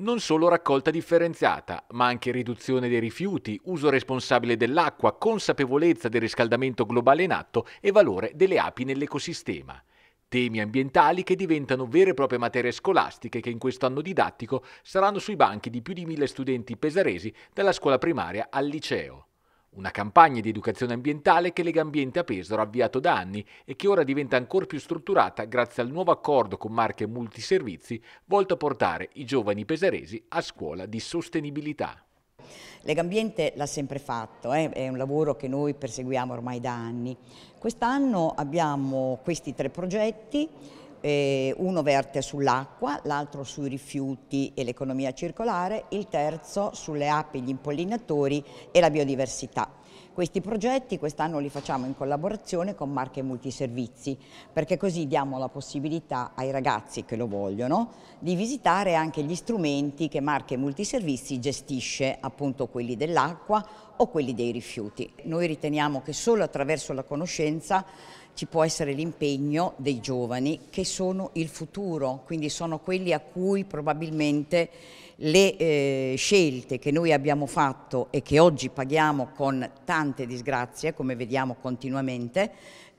Non solo raccolta differenziata, ma anche riduzione dei rifiuti, uso responsabile dell'acqua, consapevolezza del riscaldamento globale in atto e valore delle api nell'ecosistema. Temi ambientali che diventano vere e proprie materie scolastiche che in questo anno didattico saranno sui banchi di più di mille studenti pesaresi dalla scuola primaria al liceo. Una campagna di educazione ambientale che Legambiente a Pesaro ha avviato da anni e che ora diventa ancora più strutturata grazie al nuovo accordo con Marche Multiservizi volto a portare i giovani pesaresi a scuola di sostenibilità. Legambiente l'ha sempre fatto, eh? è un lavoro che noi perseguiamo ormai da anni. Quest'anno abbiamo questi tre progetti eh, uno verte sull'acqua, l'altro sui rifiuti e l'economia circolare, il terzo sulle api, gli impollinatori e la biodiversità. Questi progetti quest'anno li facciamo in collaborazione con Marche Multiservizi perché così diamo la possibilità ai ragazzi che lo vogliono di visitare anche gli strumenti che Marche Multiservizi gestisce, appunto quelli dell'acqua o quelli dei rifiuti. Noi riteniamo che solo attraverso la conoscenza ci può essere l'impegno dei giovani che sono il futuro, quindi sono quelli a cui probabilmente le eh, scelte che noi abbiamo fatto e che oggi paghiamo con tante disgrazie, come vediamo continuamente,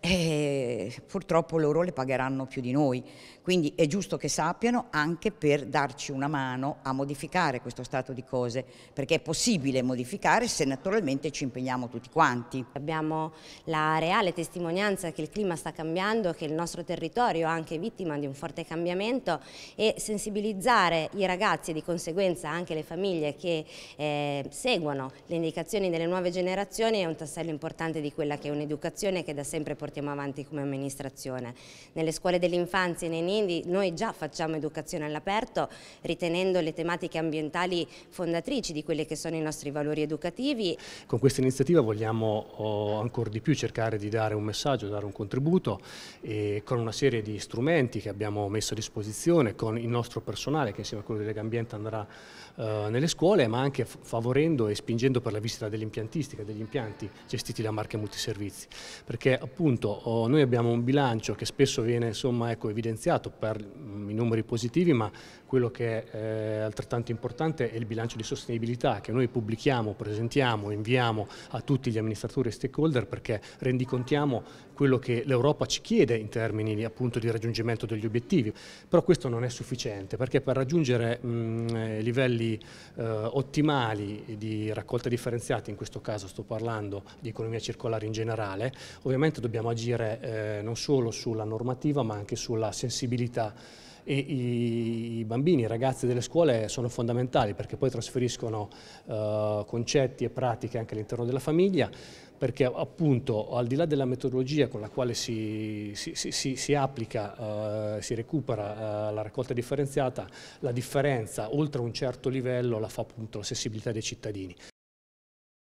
eh, purtroppo loro le pagheranno più di noi. Quindi è giusto che sappiano anche per darci una mano a modificare questo stato di cose, perché è possibile modificare se naturalmente ci impegniamo tutti quanti. Abbiamo la reale testimonianza che il il clima sta cambiando, che il nostro territorio è anche vittima di un forte cambiamento e sensibilizzare i ragazzi e di conseguenza anche le famiglie che eh, seguono le indicazioni delle nuove generazioni è un tassello importante di quella che è un'educazione che da sempre portiamo avanti come amministrazione. Nelle scuole dell'infanzia e nei nidi noi già facciamo educazione all'aperto ritenendo le tematiche ambientali fondatrici di quelli che sono i nostri valori educativi. Con questa iniziativa vogliamo oh, ancora di più cercare di dare un messaggio, dare un un contributo eh, con una serie di strumenti che abbiamo messo a disposizione, con il nostro personale che insieme a quello di Lega Ambiente andrà eh, nelle scuole, ma anche favorendo e spingendo per la visita dell'impiantistica, degli impianti gestiti da marche multiservizi. Perché appunto oh, noi abbiamo un bilancio che spesso viene insomma, ecco, evidenziato per mh, mm, i numeri positivi, ma quello che è eh, altrettanto importante è il bilancio di sostenibilità che noi pubblichiamo, presentiamo, inviamo a tutti gli amministratori e stakeholder perché rendicontiamo quello che l'Europa ci chiede in termini appunto, di raggiungimento degli obiettivi. Però questo non è sufficiente perché per raggiungere mh, mm, eh, livelli eh, ottimali di raccolta differenziata, in questo caso sto parlando di economia circolare in generale, ovviamente dobbiamo agire eh, non solo sulla normativa ma anche sulla sensibilità e i bambini, i ragazzi delle scuole sono fondamentali perché poi trasferiscono eh, concetti e pratiche anche all'interno della famiglia perché appunto al di là della metodologia con la quale si, si, si, si applica, eh, si recupera eh, la raccolta differenziata, la differenza oltre a un certo livello la fa appunto la sensibilità dei cittadini.